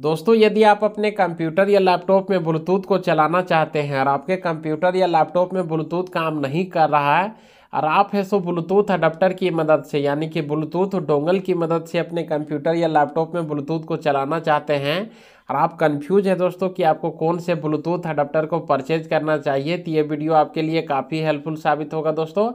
दोस्तों यदि आप अपने कंप्यूटर या लैपटॉप में ब्लूटूथ को चलाना चाहते हैं और आपके कंप्यूटर या लैपटॉप में ब्लूटूथ काम नहीं कर रहा है और आप है सो ब्लूटूथ अडाप्टर की मदद से यानी कि ब्लूटूथ डोंगल की मदद से अपने कंप्यूटर या लैपटॉप में ब्लूटूथ को चलाना चाहते हैं और आप कंफ्यूज हैं दोस्तों कि आपको कौन से ब्लूटूथ अडाप्टर को परचेज करना चाहिए तो ये वीडियो आपके लिए काफ़ी हेल्पफुल साबित होगा दोस्तों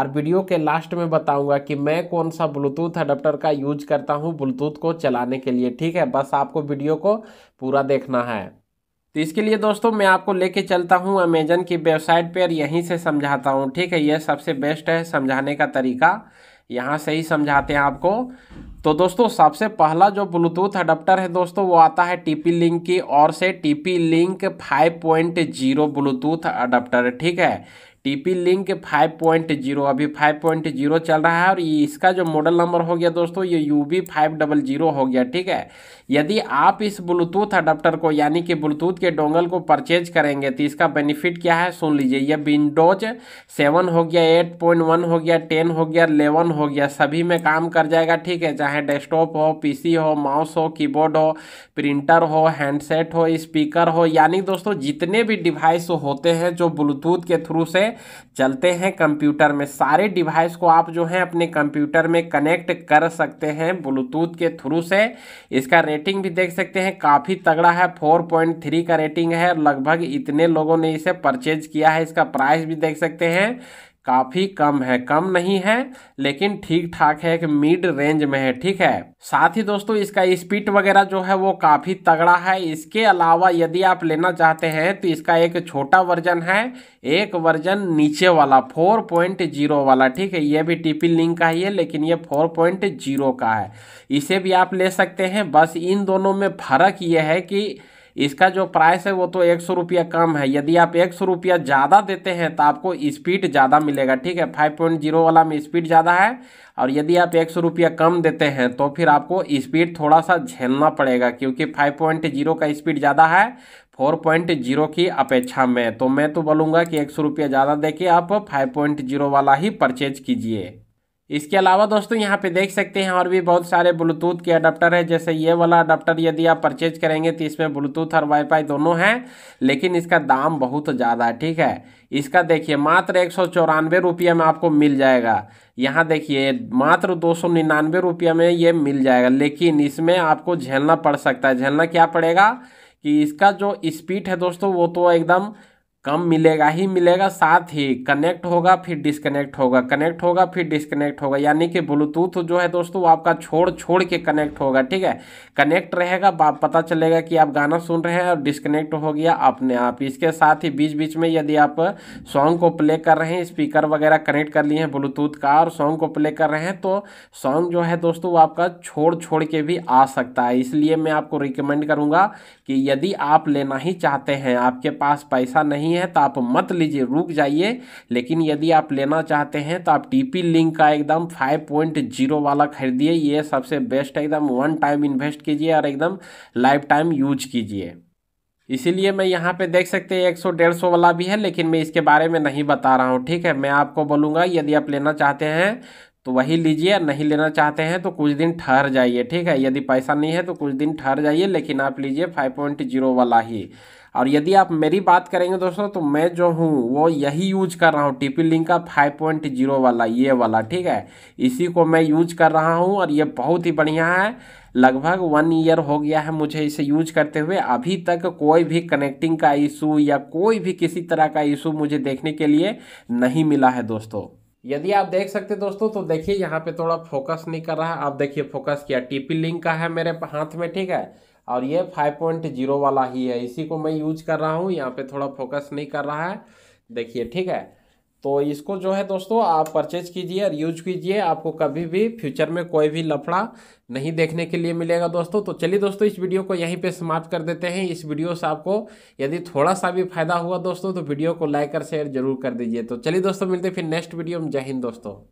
और वीडियो के लास्ट में बताऊंगा कि मैं कौन सा ब्लूटूथ अडाप्टर का यूज करता हूँ ब्लूटूथ को चलाने के लिए ठीक है बस आपको वीडियो को पूरा देखना है तो इसके लिए दोस्तों मैं आपको लेके चलता हूँ अमेजन की वेबसाइट पर यहीं से समझाता हूँ ठीक है यह सबसे बेस्ट है समझाने का तरीका यहाँ से ही समझाते हैं आपको तो दोस्तों सबसे पहला जो ब्लूटूथ अडप्टर है दोस्तों वो आता है टीपी लिंक की और से टीपी लिंक 5.0 ब्लूटूथ अडप्टर ठीक है टीपी लिंक 5.0 अभी 5.0 चल रहा है और इसका जो मॉडल नंबर हो गया दोस्तों ये U B five double zero हो गया ठीक है यदि आप इस ब्लूटूथ अडाप्टर को यानी कि ब्लूटूथ के डोंगल को परचेज करेंगे तो इसका बेनिफिट क्या है सुन लीजिए यह विंडोज सेवन हो गया एट पॉइंट वन हो गया टेन हो गया इलेवन हो गया सभी में काम कर जाएगा ठीक है चाहे डेस्कटॉप हो सी हो माउस हो कीबोर्ड हो प्रिंटर हो हैंडसेट हो स्पीकर हो यानी दोस्तों जितने भी डिवाइस होते हैं जो ब्लूटूथ के थ्रू से चलते हैं कंप्यूटर में सारे डिवाइस को आप जो है अपने कंप्यूटर में कनेक्ट कर सकते हैं ब्लूटूथ के थ्रू से इसका रेटिंग भी देख सकते हैं काफ़ी तगड़ा है फोर पॉइंट थ्री का रेटिंग है लगभग इतने लोगों ने इसे परचेज किया है इसका प्राइस भी देख सकते हैं काफ़ी कम है कम नहीं है लेकिन ठीक ठाक है एक मिड रेंज में है ठीक है साथ ही दोस्तों इसका स्पीड वगैरह जो है वो काफ़ी तगड़ा है इसके अलावा यदि आप लेना चाहते हैं तो इसका एक छोटा वर्जन है एक वर्जन नीचे वाला 4.0 वाला ठीक है ये भी टीपी लिंक का ही है लेकिन ये 4.0 का है इसे भी आप ले सकते हैं बस इन दोनों में फ़र्क ये है कि इसका जो प्राइस है वो तो एक सौ रुपया कम है यदि आप एक सौ रुपया ज़्यादा देते हैं तो आपको स्पीड ज़्यादा मिलेगा ठीक है फाइव पॉइंट जीरो वाला में स्पीड ज़्यादा है और यदि आप एक सौ रुपया कम देते हैं तो फिर आपको स्पीड थोड़ा सा झेलना पड़ेगा क्योंकि फाइव पॉइंट जीरो का स्पीड ज़्यादा है फोर पॉइंट जीरो की अपेक्षा में तो मैं तो बोलूँगा कि एक सौ रुपया ज़्यादा के आप फाइव पॉइंट जीरो वाला ही परचेज कीजिए इसके अलावा दोस्तों यहाँ पे देख सकते हैं और भी बहुत सारे ब्लूटूथ के अडाप्टर है जैसे ये वाला अडाप्टर यदि आप परचेज करेंगे तो इसमें ब्लूटूथ और वाईफाई दोनों हैं लेकिन इसका दाम बहुत ज़्यादा है ठीक है इसका देखिए मात्र एक सौ चौरानवे रुपये में आपको मिल जाएगा यहाँ देखिए मात्र दो सौ निन्यानवे रुपये में ये मिल जाएगा लेकिन इसमें आपको झेलना पड़ सकता है झेलना क्या पड़ेगा कि इसका जो स्पीड है दोस्तों वो तो एकदम कम मिलेगा ही मिलेगा साथ ही कनेक्ट होगा फिर डिसकनेक्ट होगा कनेक्ट होगा फिर डिसकनेक्ट होगा यानी कि ब्लूटूथ जो है दोस्तों आपका छोड़ छोड़ के कनेक्ट होगा ठीक है कनेक्ट रहेगा बाप पता चलेगा कि आप गाना सुन रहे हैं और डिसकनेक्ट हो गया अपने आप इसके साथ ही बीच बीच में यदि आप सॉन्ग को प्ले कर रहे हैं स्पीकर वगैरह कनेक्ट कर लिए हैं ब्लूटूथ का और सॉन्ग को प्ले कर रहे हैं तो सॉन्ग जो है दोस्तों वो आपका छोड़ छोड़ के भी आ सकता है इसलिए मैं आपको रिकमेंड करूँगा कि यदि आप लेना ही चाहते हैं आपके पास पैसा नहीं है है तो आप मत लीजिए रुक जाइए लेकिन यदि आप लेना चाहते हैं तो आप टीपी लिंक का एकदम 5.0 वाला खरीदिए ये सबसे बेस्ट है एकदम वन टाइम इन्वेस्ट कीजिए और एकदम लाइफ टाइम यूज कीजिए इसीलिए मैं यहाँ पे देख सकते हैं एक सौ डेढ़ सौ वाला भी है लेकिन मैं इसके बारे में नहीं बता रहा हूँ ठीक है मैं आपको बोलूँगा यदि आप लेना चाहते हैं तो वही लीजिए नहीं लेना चाहते हैं तो कुछ दिन ठहर जाइए ठीक है यदि पैसा नहीं है तो कुछ दिन ठहर जाइए लेकिन आप लीजिए फाइव पॉइंट जीरो वाला ही और यदि आप मेरी बात करेंगे दोस्तों तो मैं जो हूँ वो यही यूज कर रहा हूँ टीपी लिंक का फाइव पॉइंट जीरो वाला ये वाला ठीक है इसी को मैं यूज कर रहा हूँ और ये बहुत ही बढ़िया है लगभग वन ईयर हो गया है मुझे इसे यूज करते हुए अभी तक कोई भी कनेक्टिंग का इशू या कोई भी किसी तरह का इशू मुझे देखने के लिए नहीं मिला है दोस्तों यदि आप देख सकते दोस्तों तो देखिए यहाँ पे थोड़ा फोकस नहीं कर रहा है आप देखिए फोकस किया टीपी लिंक का है मेरे हाथ में ठीक है और ये 5.0 वाला ही है इसी को मैं यूज कर रहा हूँ यहाँ पे थोड़ा फोकस नहीं कर रहा है देखिए ठीक है तो इसको जो है दोस्तों आप परचेज कीजिए और यूज कीजिए आपको कभी भी फ्यूचर में कोई भी लफड़ा नहीं देखने के लिए मिलेगा दोस्तों तो चलिए दोस्तों इस वीडियो को यहीं पे समाप्त कर देते हैं इस वीडियो से आपको यदि थोड़ा सा भी फायदा हुआ दोस्तों तो वीडियो को लाइक और शेयर जरूर कर दीजिए तो चलिए दोस्तों मिलते फिर नेक्स्ट वीडियो में जय हिंद दोस्तों